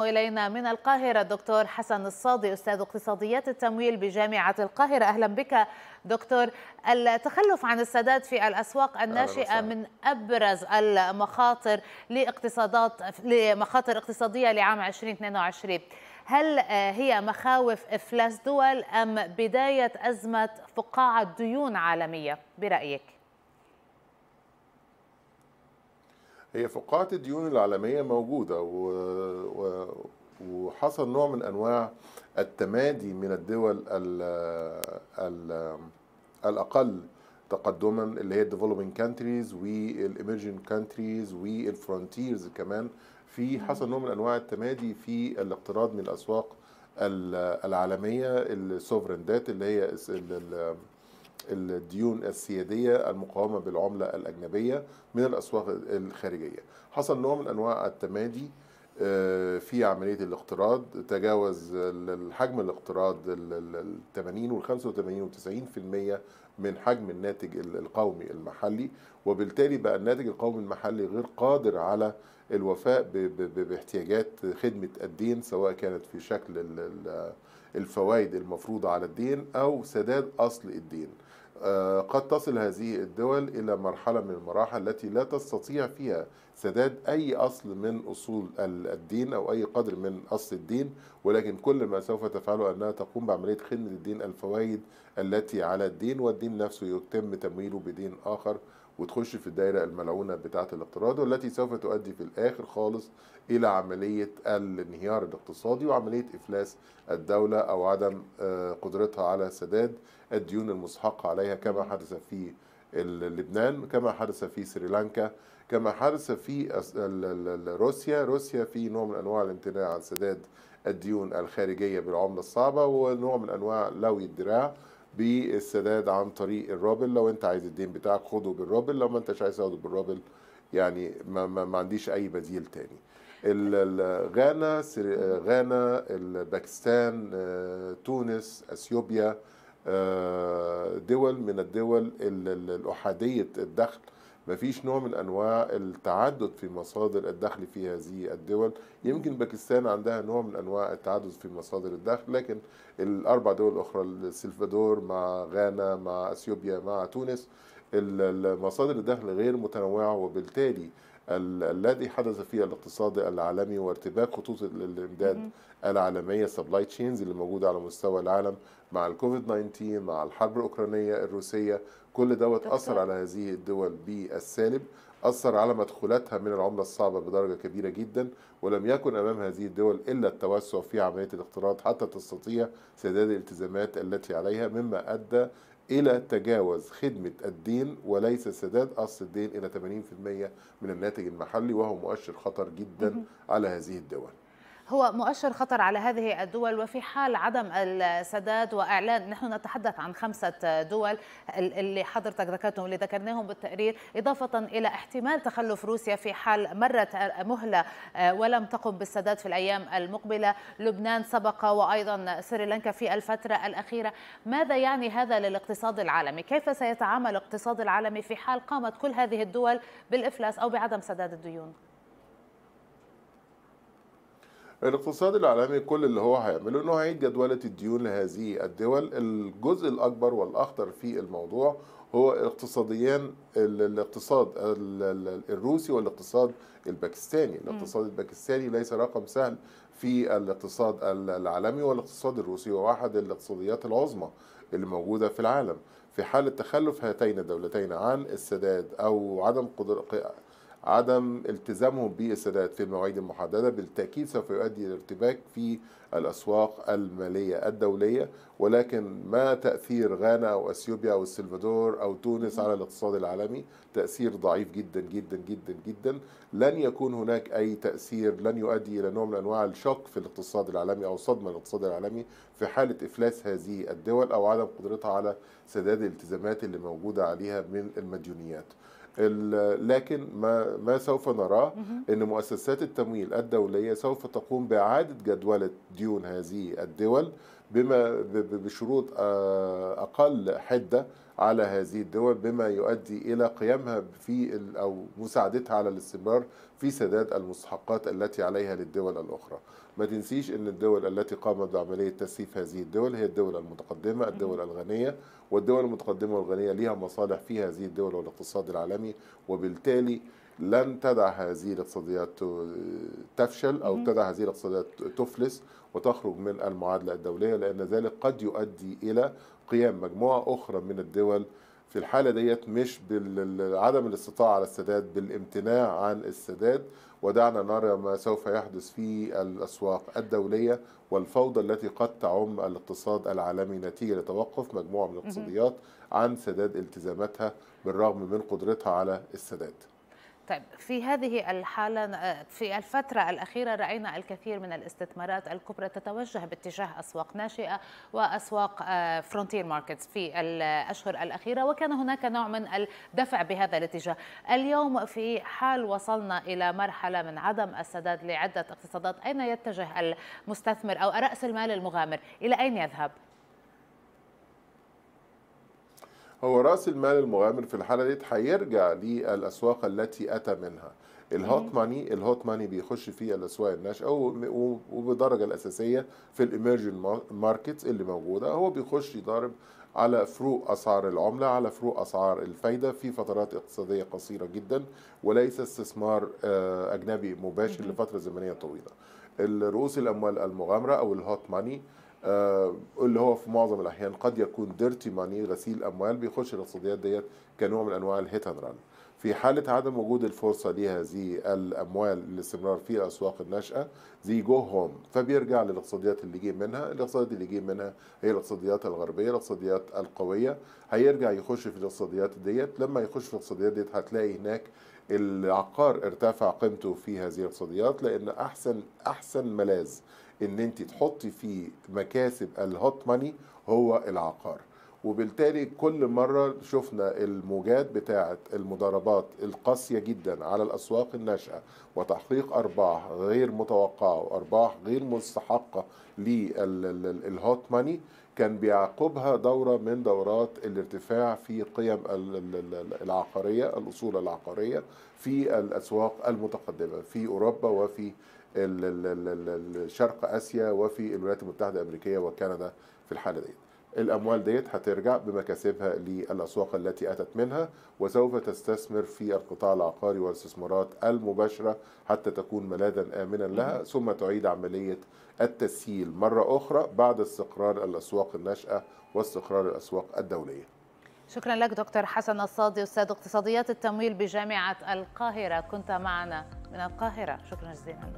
إلينا من القاهرة دكتور حسن الصادي أستاذ اقتصاديات التمويل بجامعة القاهرة أهلا بك دكتور التخلف عن السداد في الأسواق الناشئة من أبرز المخاطر لاقتصادات لمخاطر اقتصادية لعام 2022 هل هي مخاوف إفلاس دول أم بداية أزمة فقاعة ديون عالمية برأيك؟ هي فقاعة الديون العالمية موجودة و... و... وحصل نوع من أنواع التمادي من الدول ال... ال... الأقل تقدما اللي هي الديفلوبينج كانتريز والإمرجن كانتريز والفرونتيرز كمان في حصل نوع من أنواع التمادي في الاقتراض من الأسواق العالمية السوفرين دات اللي هي الديون السيادية المقاومة بالعملة الأجنبية من الأسواق الخارجية حصل نوع من أنواع التمادي آه، في عملية الاقتراض تجاوز الحجم الاقتراض ال 80 وال 85 و 90% من حجم الناتج القومي المحلي وبالتالي بقى الناتج القومي المحلي غير قادر على الوفاء باحتياجات خدمة الدين سواء كانت في شكل الفوائد المفروضة على الدين أو سداد أصل الدين آه، قد تصل هذه الدول إلى مرحلة من المراحل التي لا تستطيع فيها سداد أي أصل من أصول الدين أو أي قدر من أصل الدين ولكن كل ما سوف تفعله أنها تقوم بعملية خدمة الدين الفوائد التي على الدين والدين نفسه يتم تمويله بدين آخر وتخش في الدائرة الملعونة بتاعة الاقتراض والتي سوف تؤدي في الآخر خالص إلى عملية الانهيار الاقتصادي وعملية إفلاس الدولة أو عدم آه، قدرتها على سداد الديون المسحقة عليها كما حدث في لبنان كما حدث في سريلانكا كما حدث في روسيا روسيا في نوع من أنواع الامتناع عن سداد الديون الخارجية بالعملة الصعبة ونوع من أنواع لوي الدراع بالسداد عن طريق الرابل لو انت عايز الدين بتاعك خده بالرابل لو ما انتش عايز تاخده بالرابل يعني ما, ما, ما عنديش اي بديل تاني غانا غانا باكستان آه، تونس اثيوبيا آه، دول من الدول الاحاديه الدخل مفيش نوع من انواع التعدد في مصادر الدخل في هذه الدول يمكن باكستان عندها نوع من انواع التعدد في مصادر الدخل لكن الاربع دول الاخرى السلفادور مع غانا مع اثيوبيا مع تونس مصادر الدخل غير متنوعه وبالتالي الذي حدث في الاقتصاد العالمي وارتباك خطوط الامداد العالميه سبلاي تشينز اللي موجوده على مستوى العالم مع الكوفيد 19 مع الحرب الاوكرانيه الروسيه كل دوت اثر على هذه الدول بالسالب اثر على مدخولاتها من العمله الصعبه بدرجه كبيره جدا ولم يكن امام هذه الدول الا التوسع في عمليه الاقتراض حتى تستطيع سداد الالتزامات التي عليها مما ادى إلى تجاوز خدمة الدين وليس سداد أصل الدين إلى 80% من الناتج المحلي وهو مؤشر خطر جدا على هذه الدول هو مؤشر خطر على هذه الدول وفي حال عدم السداد واعلان نحن نتحدث عن خمسه دول اللي حضرتك ذكرتهم اللي ذكرناهم بالتقرير اضافه الى احتمال تخلف روسيا في حال مرت مهله ولم تقم بالسداد في الايام المقبله لبنان سبق وايضا سريلانكا في الفتره الاخيره ماذا يعني هذا للاقتصاد العالمي كيف سيتعامل الاقتصاد العالمي في حال قامت كل هذه الدول بالافلاس او بعدم سداد الديون الاقتصاد العالمي كل اللي هو هيعمله انه هيعيد جدولة الديون لهذه الدول الجزء الاكبر والاخطر في الموضوع هو اقتصاديان الاقتصاد الروسي والاقتصاد الباكستاني الاقتصاد الباكستاني ليس رقم سهل في الاقتصاد العالمي والاقتصاد الروسي هو احد الاقتصاديات العظمى اللي موجودة في العالم في حال تخلف هاتين الدولتين عن السداد أو عدم قدر عدم التزامهم بالسداد في المواعيد المحدده بالتاكيد سوف يؤدي الى ارتباك في الاسواق الماليه الدوليه ولكن ما تاثير غانا او اثيوبيا او السلفادور او تونس على الاقتصاد العالمي تاثير ضعيف جدا جدا جدا جدا لن يكون هناك اي تاثير لن يؤدي الى نوع من انواع الشق في الاقتصاد العالمي او صدمه الاقتصاد العالمي في حاله افلاس هذه الدول او عدم قدرتها على سداد الالتزامات اللي موجوده عليها من المديونيات لكن ما ما سوف نراه ان مؤسسات التمويل الدوليه سوف تقوم باعاده جدوله ديون هذه الدول بما بشروط آه، أقل حدة على هذه الدول بما يؤدي إلى قيامها في أو مساعدتها على الاستمرار في سداد المستحقات التي عليها للدول الأخرى ما تنسيش أن الدول التي قامت بعملية تسييف هذه الدول هي الدول المتقدمة الدول الغنية والدول المتقدمة والغنية لها مصالح في هذه الدول والاقتصاد العالمي وبالتالي لن تدع هذه الاقتصاديات تفشل أو تدع هذه الاقتصاديات تفلس وتخرج من المعادلة الدولية لأن ذلك قد يؤدي إلى قيام مجموعة أخرى من الدول في الحالة ديت مش عدم الاستطاعة على السداد بالامتناع عن السداد ودعنا نرى ما سوف يحدث في الأسواق الدولية والفوضى التي قد تعم الاقتصاد العالمي نتيجة لتوقف مجموعة من الاقتصاديات عن سداد التزاماتها بالرغم من قدرتها على السداد طيب في هذه الحالة في الفترة الأخيرة رأينا الكثير من الاستثمارات الكبرى تتوجه باتجاه أسواق ناشئة وأسواق فرونتير آه، ماركتس في الأشهر الأخيرة وكان هناك نوع من الدفع بهذا الاتجاه اليوم في حال وصلنا إلى مرحلة من عدم السداد لعدة اقتصادات أين يتجه المستثمر أو رأس المال المغامر إلى أين يذهب؟ هو راس المال المغامر في الحاله دي هيرجع للاسواق التي اتى منها الهوت ماني الهوت ماني بيخش في الاسواق الناشئه وبالدرجه الاساسيه في الايمرجن ماركتس اللي موجوده هو بيخش يضارب على فروق اسعار العمله على فروق اسعار الفايده في فترات اقتصاديه قصيره جدا وليس استثمار آه، اجنبي مباشر لفتره زمنيه طويله رؤوس الاموال المغامره او الهوت ماني آه، اللي هو في معظم الاحيان قد يكون ديرتي ماني غسيل اموال بيخش الاقتصاديات ديت كنوع من انواع الهيت اند ران في حالة عدم وجود الفرصة لهذه الأموال للاستمرار في الأسواق الناشئة زي جو هوم فبيرجع للاقتصاديات اللي جه منها الاقتصاديات اللي جه منها هي الاقتصاديات الغربية الاقتصاديات القوية هيرجع يخش في الاقتصاديات ديت لما يخش في الاقتصاديات ديت هتلاقي هناك العقار ارتفع قيمته في هذه الاقتصاديات لان احسن احسن ملاذ ان انت تحطي فيه مكاسب الهوت ماني هو العقار وبالتالي كل مرة شفنا الموجات بتاعة المضاربات القاسية جدا على الأسواق الناشئة وتحقيق أرباح غير متوقعة وأرباح غير مستحقة للهوت ماني كان بيعقبها دورة من دورات الارتفاع في قيم العقارية الأصول العقارية في الأسواق المتقدمة في أوروبا وفي شرق آسيا وفي الولايات المتحدة الأمريكية وكندا في الحالة دي الاموال ديت هترجع بمكاسبها للاسواق التي اتت منها وسوف تستثمر في القطاع العقاري والاستثمارات المباشره حتى تكون ملاذا امنا لها ثم تعيد عمليه التسييل مره اخرى بعد استقرار الاسواق الناشئه واستقرار الاسواق الدوليه. شكرا لك دكتور حسن الصادي استاذ اقتصاديات التمويل بجامعه القاهره كنت معنا من القاهره شكرا جزيلا